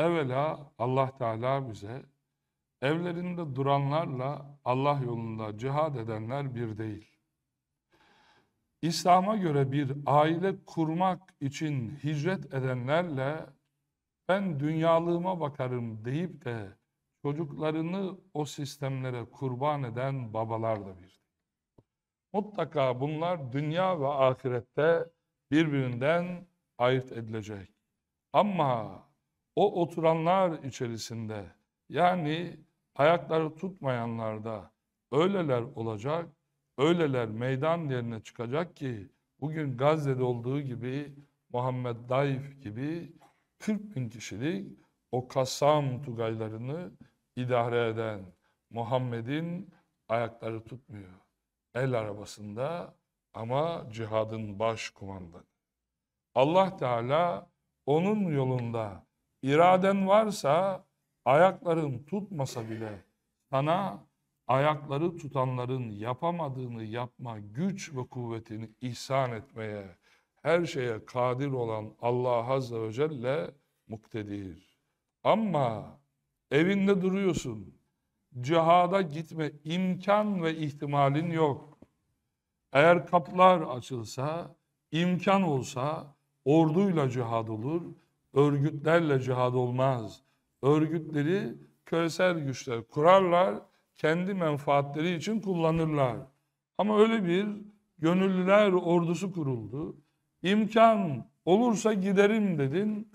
Evvela Allah Teala bize evlerinde duranlarla Allah yolunda cihad edenler bir değil. İslam'a göre bir aile kurmak için hicret edenlerle ben dünyalığıma bakarım deyip de çocuklarını o sistemlere kurban eden babalar da bir. Mutlaka bunlar dünya ve ahirette birbirinden ayırt edilecek. Ama o oturanlar içerisinde yani ayakları tutmayanlarda öyleler olacak, öyleler meydan yerine çıkacak ki bugün Gazze'de olduğu gibi Muhammed Daif gibi 40 bin kişilik o kasam Tugaylarını idare eden Muhammed'in ayakları tutmuyor. El arabasında ama cihadın baş kumandanı. Allah Teala onun yolunda İraden varsa ayakların tutmasa bile sana ayakları tutanların yapamadığını yapma güç ve kuvvetini ihsan etmeye her şeye kadir olan Allah Azze ve Celle muktedir. Ama evinde duruyorsun. Cihada gitme imkan ve ihtimalin yok. Eğer kapılar açılsa, imkan olsa orduyla cihad olur Örgütlerle cihad olmaz. Örgütleri küresel güçler kurarlar, kendi menfaatleri için kullanırlar. Ama öyle bir gönüllüler ordusu kuruldu. İmkan olursa giderim dedin,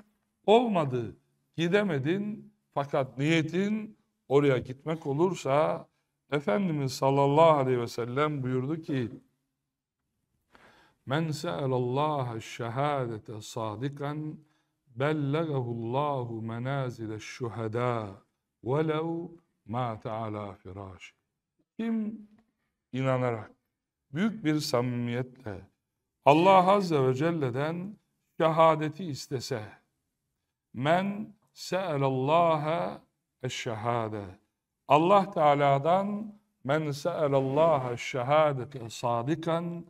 olmadı, gidemedin. Fakat niyetin oraya gitmek olursa Efendimiz sallallahu aleyhi ve sellem buyurdu ki Men se'elallaha şehadete sadikan bellegahullâhu menâzile şuhedâ velev mâte alâ firâşi. Kim inanarak, büyük bir samimiyetle Allah Azze ve Celle'den şehadeti istese, men se'elallâhe eşşehâde. Allah Teala'dan men se'elallâhe şehâdete sadikan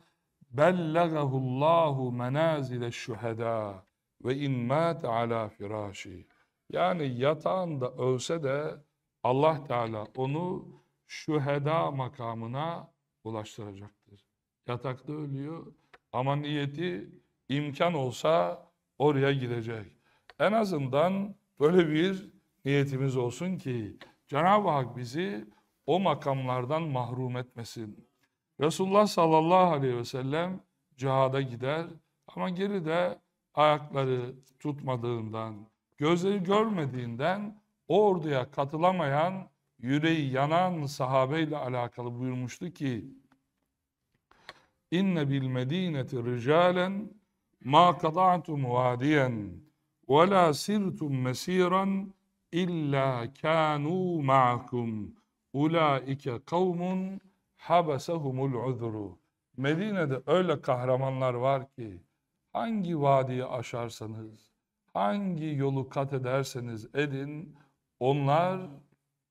bellegahullâhu menâzile şuhedâ ve inmat ala firashi. Yani yatağında ölse de Allah Teala onu şüheda makamına ulaştıracaktır. Yatakta ölüyor ama niyeti imkan olsa oraya gidecek. En azından böyle bir niyetimiz olsun ki Cenab-ı Hak bizi o makamlardan mahrum etmesin. Resulullah sallallahu aleyhi ve sellem cihada gider ama geri de ayakları tutmadığından, gözleri görmediğinden orduya katılamayan, yüreği yanan sahabeyle alakalı buyurmuştu ki inne bil medineti ricalen ma kada'tum vadiyen ve la sirtum mesiran illa kanu ma'kum, ulaike kavmun habasahumul uzru Medine'de öyle kahramanlar var ki hangi vadiyi aşarsanız, hangi yolu kat ederseniz edin, onlar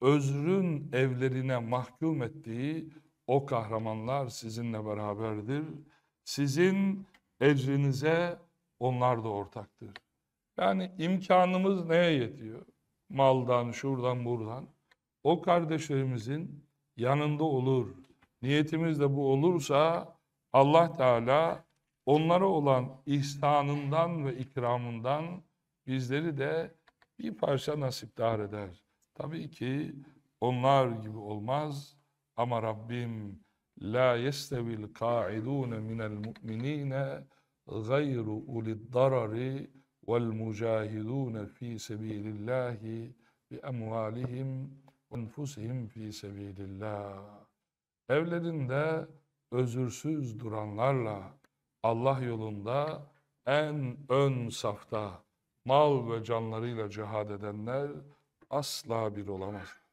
özrün evlerine mahkum ettiği o kahramanlar sizinle beraberdir. Sizin ecrinize onlar da ortaktır. Yani imkanımız neye yetiyor? Maldan, şuradan, buradan. O kardeşlerimizin yanında olur. Niyetimiz de bu olursa Allah Teala onlara olan ihsanından ve ikramından bizleri de bir parça nasipdar eder. Tabii ki onlar gibi olmaz ama Rabbim la yestevil ka'idun minel mu'minine gayru ulid darari vel mucahidun fi sabilillahi bi emvalihim enfusihim fi sebilillah. Evlerinde özürsüz duranlarla Allah yolunda en ön safta mal ve canlarıyla cihad edenler asla bir olamaz.